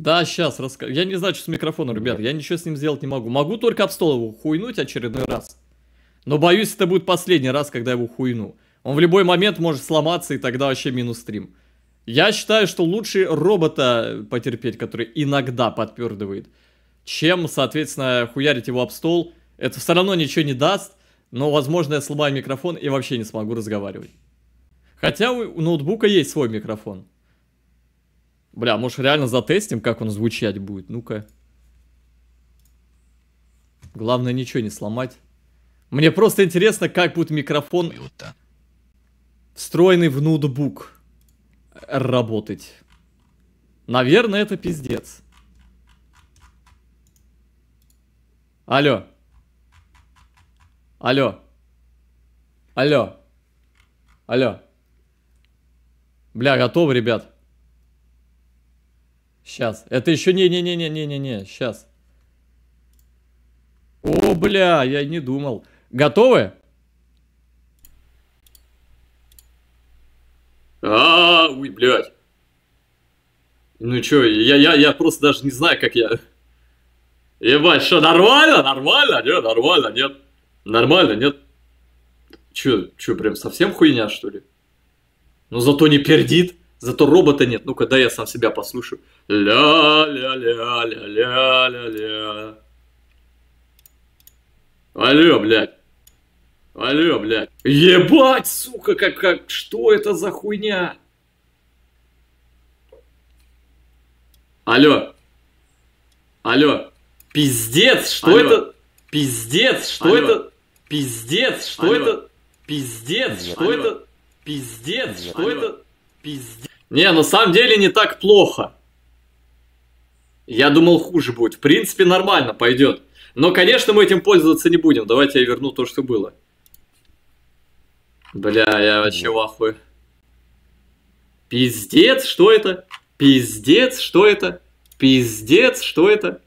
Да, сейчас расскажу. Я не знаю, что с микрофоном, ребят. Я ничего с ним сделать не могу. Могу только об стол его хуйнуть очередной раз. Но боюсь, это будет последний раз, когда я его хуйну. Он в любой момент может сломаться, и тогда вообще минус стрим. Я считаю, что лучше робота потерпеть, который иногда подпердывает, чем, соответственно, хуярить его об стол. Это все равно ничего не даст, но, возможно, я сломаю микрофон и вообще не смогу разговаривать. Хотя у ноутбука есть свой микрофон. Бля, может реально затестим, как он звучать будет? Ну-ка. Главное ничего не сломать. Мне просто интересно, как будет микрофон, встроенный в ноутбук, работать. Наверное, это пиздец. Алло. Алло. Алло. Алло. Бля, готов, ребят? Сейчас. Это еще не-не-не-не-не-не-не. Сейчас. О, бля, я не думал. Готовы? А, -а, -а ой, блядь. Ну чё, я, я, я просто даже не знаю, как я... Ебать, э, что, нормально? Нормально? Нет, нормально, нет. Нормально, нет. Чё, чё, прям совсем хуйня, что ли? Ну зато не пердит. Зато робота нет. Ну-ка, дай я сам себя послушаю. Ля-ля-ля-ля-ля-ля-ля. Алло, блядь. Алло, блядь. Ебать, сука, как, как, что это за хуйня? Алло. Алло. Пиздец, что Алло. это? Пиздец, что Алло. это? Пиздец, что Алло. это? Пиздец, что Алло. это? Пиздец, что это? Пиздец. Не, на самом деле не так плохо. Я думал, хуже будет. В принципе, нормально пойдет. Но, конечно, мы этим пользоваться не будем. Давайте я верну то, что было. Бля, я вообще в ахуе. Пиздец, что это? Пиздец, что это? Пиздец, что это?